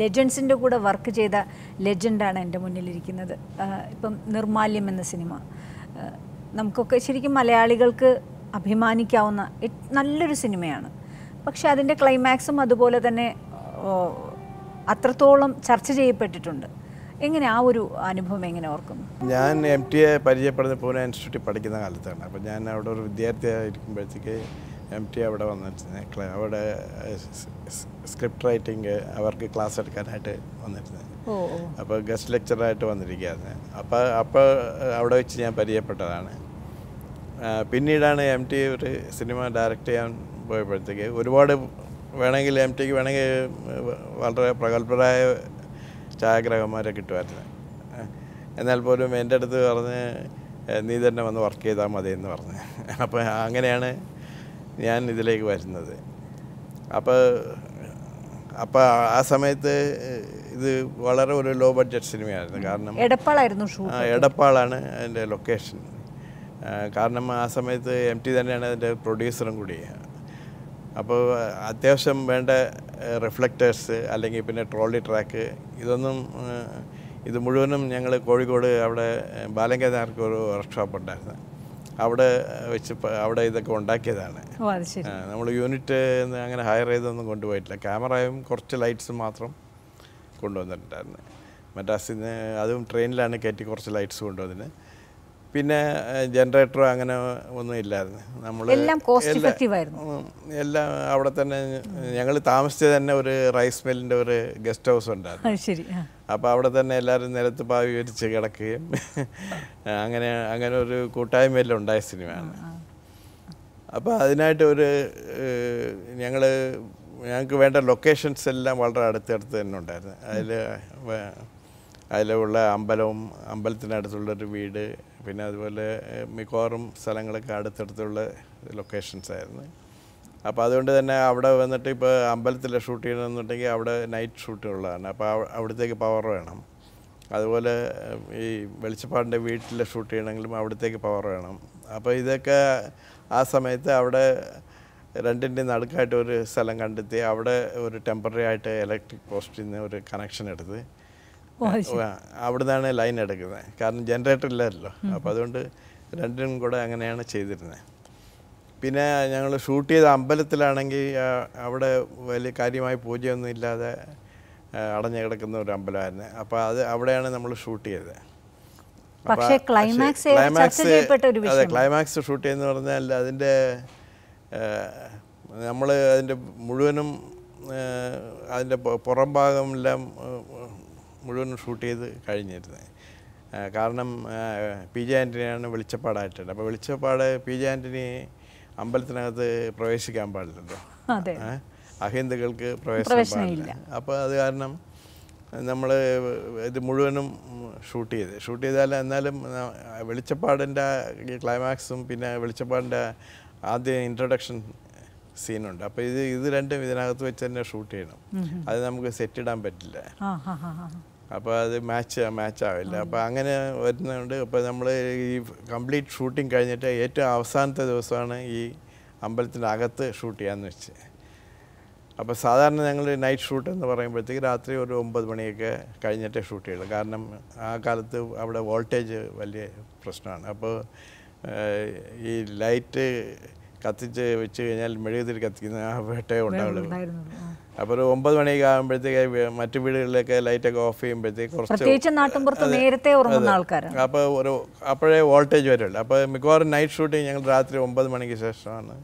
ലെജൻസിൻ്റെ കൂടെ വർക്ക് ചെയ്ത ലെജൻഡാണ് എൻ്റെ മുന്നിലിരിക്കുന്നത് ഇപ്പം നിർമാല്യം എന്ന സിനിമ നമുക്കൊക്കെ ശരിക്കും മലയാളികൾക്ക് അഭിമാനിക്കാവുന്ന നല്ലൊരു സിനിമയാണ് പക്ഷേ അതിൻ്റെ ക്ലൈമാക്സും അതുപോലെ തന്നെ അത്രത്തോളം ചർച്ച ചെയ്യപ്പെട്ടിട്ടുണ്ട് എങ്ങനെ ആ ഒരു അനുഭവം എങ്ങനെ ഓർക്കുന്നു ഞാൻ എം ടി എ പരിചയപ്പെടുന്ന പൂനെ ഇൻസ്റ്റിറ്റ്യൂട്ടിൽ പഠിക്കുന്ന കാലത്താണ് അപ്പോൾ ഞാൻ അവിടെ ഒരു വിദ്യാർത്ഥിയായിരിക്കുമ്പോഴത്തേക്ക് എം ടി അവിടെ വന്നിട്ട് അവിടെ സ്ക്രിപ്റ്റ് റൈറ്റിംഗ് അവർക്ക് ക്ലാസ് എടുക്കാനായിട്ട് വന്നിരുന്നത് അപ്പോൾ ഗസ്റ്റ് ലെക്ചറായിട്ട് വന്നിരിക്കുകയാണ് അപ്പോൾ അപ്പോൾ അവിടെ വെച്ച് ഞാൻ പരിചയപ്പെട്ടതാണ് പിന്നീടാണ് എം ടി ഒരു സിനിമ ഡയറക്റ്റ് ചെയ്യാൻ പോയപ്പോഴത്തേക്ക് ഒരുപാട് വേണമെങ്കിൽ എം ടിക്ക് വേണമെങ്കിൽ വളരെ പ്രഗത്ഭരായ ഛായാഗ്രഹന്മാരെ കിട്ടുമായിരുന്നു എന്നാൽ പോലും എൻ്റെ അടുത്ത് പറഞ്ഞ് നീ തന്നെ വന്ന് വർക്ക് ചെയ്താൽ മതി എന്ന് പറഞ്ഞ് അപ്പോൾ അങ്ങനെയാണ് ഞാൻ ഇതിലേക്ക് വരുന്നത് അപ്പോൾ അപ്പോൾ ആ സമയത്ത് ഇത് വളരെ ഒരു ലോ ബഡ്ജറ്റ് സിനിമയായിരുന്നു കാരണം എടപ്പാളായിരുന്നു എടപ്പാളാണ് അതിൻ്റെ ലൊക്കേഷൻ കാരണം ആ സമയത്ത് എം ടി തന്നെയാണ് അതിൻ്റെ പ്രൊഡ്യൂസറും കൂടി അപ്പോൾ അത്യാവശ്യം വേണ്ട റിഫ്ലക്റ്റേഴ്സ് അല്ലെങ്കിൽ പിന്നെ ട്രോളി ട്രാക്ക് ഇതൊന്നും ഇത് മുഴുവനും ഞങ്ങൾ കോഴിക്കോട് അവിടെ ബാലങ്കനാർക്ക് ഒരു വർക്ക്ഷോപ്പ് ഉണ്ടായിരുന്നു അവിടെ വെച്ച് അവിടെ ഇതൊക്കെ ഉണ്ടാക്കിയതാണ് നമ്മൾ യൂണിറ്റ് അങ്ങനെ ഹയർ ചെയ്തൊന്നും കൊണ്ടുപോയിട്ടില്ല ക്യാമറയും കുറച്ച് ലൈറ്റ്സും മാത്രം കൊണ്ടുവന്നിട്ടുണ്ടായിരുന്നു മദ്രാസിൽ നിന്ന് അതും ട്രെയിനിലാണ് കയറ്റി കുറച്ച് ലൈറ്റ്സ് കൊണ്ടുവന്നിട്ട് പിന്നെ ജനറേറ്റർ അങ്ങനെ ഒന്നും ഇല്ലായിരുന്നു നമ്മൾ എല്ലാം കോസ്റ്റ് എല്ലാം അവിടെ തന്നെ ഞങ്ങൾ താമസിച്ചത് തന്നെ ഒരു റൈസ് മില്ലിൻ്റെ ഒരു ഗസ്റ്റ് ഹൗസ് ഉണ്ടായിരുന്നു ശരി അപ്പോൾ അവിടെ തന്നെ എല്ലാവരും നിലത്ത് പാവി വിരിച്ച് കിടക്കുകയും അങ്ങനെ അങ്ങനെ ഒരു കൂട്ടായ്മയെല്ലാം ഉണ്ടായ സിനിമയാണ് അപ്പോൾ അതിനായിട്ട് ഒരു ഞങ്ങൾ ഞങ്ങൾക്ക് വേണ്ട ലൊക്കേഷൻസ് എല്ലാം വളരെ അടുത്തടുത്ത് തന്നെ ഉണ്ടായിരുന്നു അതിൽ അതിലുള്ള അമ്പലവും അമ്പലത്തിനടുത്തുള്ളൊരു വീട് പിന്നെ അതുപോലെ മിക്കവാറും സ്ഥലങ്ങളൊക്കെ അടുത്തടുത്തുള്ള ലൊക്കേഷൻസ് ആയിരുന്നു അപ്പോൾ അതുകൊണ്ട് തന്നെ അവിടെ വന്നിട്ട് ഇപ്പോൾ അമ്പലത്തിൽ ഷൂട്ട് ചെയ്യണമെന്നുണ്ടെങ്കിൽ അവിടെ നൈറ്റ് ഉള്ളതാണ് അപ്പോൾ അവിടത്തേക്ക് പവർ വേണം അതുപോലെ ഈ വെളിച്ചപ്പാടിൻ്റെ വീട്ടിൽ ഷൂട്ട് ചെയ്യണമെങ്കിലും അവിടത്തേക്ക് പവർ വേണം അപ്പോൾ ഇതൊക്കെ ആ സമയത്ത് അവിടെ രണ്ടിൻ്റെ നടുക്കായിട്ട് ഒരു സ്ഥലം കണ്ടെത്തി അവിടെ ഒരു ടെമ്പററി ആയിട്ട് ഇലക്ട്രിക് പോസ്റ്റിൽ നിന്ന് ഒരു കണക്ഷൻ എടുത്ത് അവിടെ നിന്നാണ് ലൈൻ എടുക്കുന്നത് കാരണം ജനറേറ്റർ ഇല്ലായിരുന്നല്ലോ അപ്പോൾ അതുകൊണ്ട് രണ്ടിനും കൂടെ അങ്ങനെയാണ് ചെയ്തിരുന്നത് പിന്നെ ഞങ്ങൾ ഷൂട്ട് ചെയ്ത അമ്പലത്തിലാണെങ്കിൽ അവിടെ വലിയ കാര്യമായ പൂജയൊന്നും ഇല്ലാതെ അടഞ്ഞു കിടക്കുന്ന ഒരു അമ്പലമായിരുന്നു അപ്പോൾ അത് അവിടെയാണ് നമ്മൾ ഷൂട്ട് ചെയ്തത് ക്ലൈമാക്സ് അതെ ക്ലൈമാക്സ് ഷൂട്ട് ചെയ്യുന്ന പറഞ്ഞാൽ അതിൻ്റെ നമ്മൾ അതിൻ്റെ മുഴുവനും അതിൻ്റെ പുറം ഭാഗമെല്ലാം മുഴുവനും ഷൂട്ട് ചെയ്ത് കഴിഞ്ഞിരുന്നത് കാരണം പി ജെ ആൻ്റണിയാണ് വെളിച്ചപ്പാടായിട്ടുണ്ട് അപ്പോൾ വെളിച്ചപ്പാട് പി ജെ ആൻ്റണി അമ്പലത്തിനകത്ത് പ്രവേശിക്കാൻ പാടില്ലല്ലോ അഹിന്ദുക്കൾക്ക് പ്രവേശനം പാടില്ല അപ്പോൾ അത് കാരണം നമ്മൾ ഇത് മുഴുവനും ഷൂട്ട് ചെയ്ത് ഷൂട്ട് ചെയ്താൽ എന്നാലും വെളിച്ചപ്പാടിൻ്റെ ക്ലൈമാക്സും പിന്നെ വെളിച്ചപ്പാടിൻ്റെ ആദ്യ ഇൻട്രൊഡക്ഷൻ സീനുണ്ട് അപ്പോൾ ഇത് ഇത് രണ്ടും ഇതിനകത്ത് വെച്ച് തന്നെ ഷൂട്ട് ചെയ്യണം അത് നമുക്ക് സെറ്റ് ഇടാൻ പറ്റില്ല അപ്പോൾ അത് മാച്ച് മാച്ച് ആവില്ല അപ്പോൾ അങ്ങനെ വരുന്നുണ്ട് അപ്പോൾ നമ്മൾ ഈ കംപ്ലീറ്റ് ഷൂട്ടിംഗ് കഴിഞ്ഞിട്ട് ഏറ്റവും അവസാനത്തെ ദിവസമാണ് ഈ അകത്ത് ഷൂട്ട് ചെയ്യാമെന്ന് വെച്ച് അപ്പോൾ സാധാരണ ഞങ്ങൾ നൈറ്റ് ഷൂട്ട് എന്ന് പറയുമ്പോഴത്തേക്ക് രാത്രി ഒരു ഒമ്പത് മണിയൊക്കെ കഴിഞ്ഞിട്ടേ ഷൂട്ട് ചെയ്യുള്ളൂ കാരണം ആ കാലത്ത് അവിടെ വോൾട്ടേജ് വലിയ പ്രശ്നമാണ് അപ്പോൾ ഈ ലൈറ്റ് കത്തിച്ച് വെച്ച് കഴിഞ്ഞാൽ മെഴുകുതിരി കത്തിക്കുന്ന ആ വേട്ടേ ഉണ്ടാവുള്ളൂ അപ്പോൾ ഒരു ഒമ്പത് മണിയൊക്കെ ആകുമ്പോഴത്തേക്ക് മറ്റു വീടുകളിലൊക്കെ ലൈറ്റൊക്കെ ഓഫ് ചെയ്യുമ്പോഴത്തേക്ക് കുറച്ച് നേരത്തെ ഉറങ്ങുന്ന അപ്പോൾ ഒരു അപ്പോഴേ വോൾട്ടേജ് വരുള്ളൂ അപ്പോൾ മിക്കവാറും നൈറ്റ് ഷൂട്ടിങ് ഞങ്ങൾ രാത്രി ഒമ്പത് മണിക്ക് ശേഷമാണ്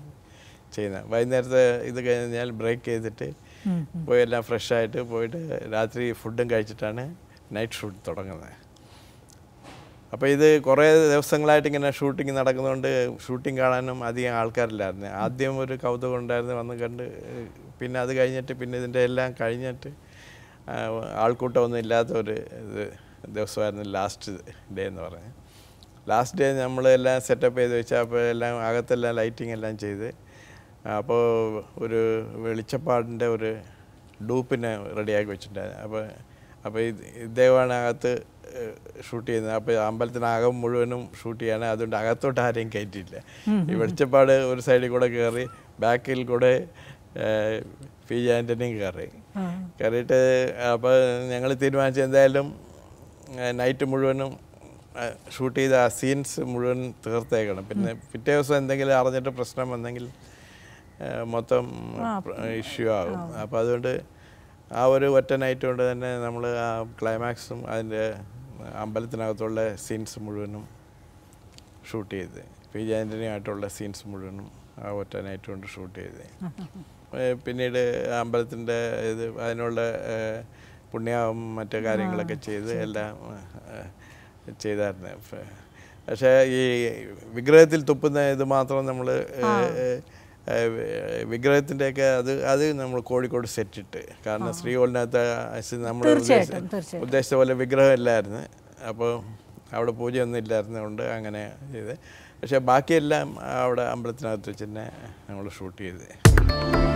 ചെയ്യുന്നത് വൈകുന്നേരത്തെ ഇത് കഴിഞ്ഞാൽ ബ്രേക്ക് ചെയ്തിട്ട് പോയി എല്ലാം ഫ്രഷ് ആയിട്ട് പോയിട്ട് രാത്രി ഫുഡും കഴിച്ചിട്ടാണ് നൈറ്റ് ഷൂട്ട് തുടങ്ങുന്നത് അപ്പോൾ ഇത് കുറേ ദിവസങ്ങളായിട്ട് ഇങ്ങനെ ഷൂട്ടിംഗ് നടക്കുന്നതുകൊണ്ട് ഷൂട്ടിംഗ് കാണാനും അധികം ആൾക്കാരില്ലായിരുന്നു ആദ്യം ഒരു കൗതുകം ഉണ്ടായിരുന്നു വന്ന് കണ്ട് പിന്നെ അത് കഴിഞ്ഞിട്ട് പിന്നെ ഇതിൻ്റെ എല്ലാം കഴിഞ്ഞിട്ട് ആൾക്കൂട്ടമൊന്നും ഇല്ലാത്ത ഒരു ഇത് ദിവസമായിരുന്നു ലാസ്റ്റ് ഡേ എന്ന് പറഞ്ഞ് ലാസ്റ്റ് ഡേ നമ്മൾ എല്ലാം സെറ്റപ്പ് ചെയ്ത് വെച്ചാൽ അപ്പോൾ എല്ലാം അകത്തെല്ലാം ലൈറ്റിംഗ് എല്ലാം ചെയ്ത് അപ്പോൾ ഒരു വെളിച്ചപ്പാടിൻ്റെ ഒരു ഡൂപ്പിനെ റെഡിയാക്കി വെച്ചിട്ടുണ്ടായിരുന്നു അപ്പോൾ അപ്പോൾ ഇത് ഇദ്ദേഹമാണ് അകത്ത് ഷൂട്ട് ചെയ്യുന്നത് അപ്പോൾ അമ്പലത്തിനകം മുഴുവനും ഷൂട്ട് ചെയ്യാണ് അതുകൊണ്ട് അകത്തോട്ട് ആരെയും കയറ്റിയില്ല ഈ വെളിച്ചപ്പാട് ഒരു സൈഡിൽ കൂടെ കയറി ബാക്കിൽ കൂടെ പി ജെ ആൻ്റണിയും കയറി കയറിയിട്ട് അപ്പോൾ ഞങ്ങൾ തീരുമാനിച്ചു എന്തായാലും നൈറ്റ് മുഴുവനും ഷൂട്ട് ചെയ്ത ആ സീൻസ് മുഴുവൻ തീർത്തേക്കണം പിന്നെ പിറ്റേ ദിവസം എന്തെങ്കിലും അറിഞ്ഞിട്ട് പ്രശ്നം വന്നെങ്കിൽ മൊത്തം ഇഷ്യൂ ആകും അപ്പോൾ അതുകൊണ്ട് ആ ഒരു ഒറ്റ നൈറ്റ് കൊണ്ട് തന്നെ നമ്മൾ ആ ക്ലൈമാക്സും അതിൻ്റെ അമ്പലത്തിനകത്തുള്ള സീൻസ് മുഴുവനും ഷൂട്ട് ചെയ്ത് പി ആയിട്ടുള്ള സീൻസ് മുഴുവനും ആ ഒറ്റ നൈറ്റ് കൊണ്ട് ഷൂട്ട് ചെയ്ത് പിന്നീട് അമ്പലത്തിൻ്റെ ഇത് അതിനുള്ള പുണ്യാവും മറ്റു കാര്യങ്ങളൊക്കെ ചെയ്ത് എല്ലാം ചെയ്തായിരുന്നു പക്ഷേ ഈ വിഗ്രഹത്തിൽ തുപ്പുന്ന ഇത് മാത്രം നമ്മൾ വിഗ്രഹത്തിൻ്റെയൊക്കെ അത് അത് നമ്മൾ കോഴിക്കോട് സെറ്റിട്ട് കാരണം ശ്രീകോളിനകത്ത് നമ്മൾ ഉദ്ദേശിച്ച പോലെ വിഗ്രഹം ഇല്ലായിരുന്നു അപ്പോൾ അവിടെ പൂജയൊന്നും ഇല്ലായിരുന്നതുകൊണ്ട് അങ്ങനെ ചെയ്ത് പക്ഷേ ബാക്കിയെല്ലാം അവിടെ അമ്പലത്തിനകത്ത് വെച്ച് തന്നെ നമ്മൾ ഷൂട്ട് ചെയ്തേ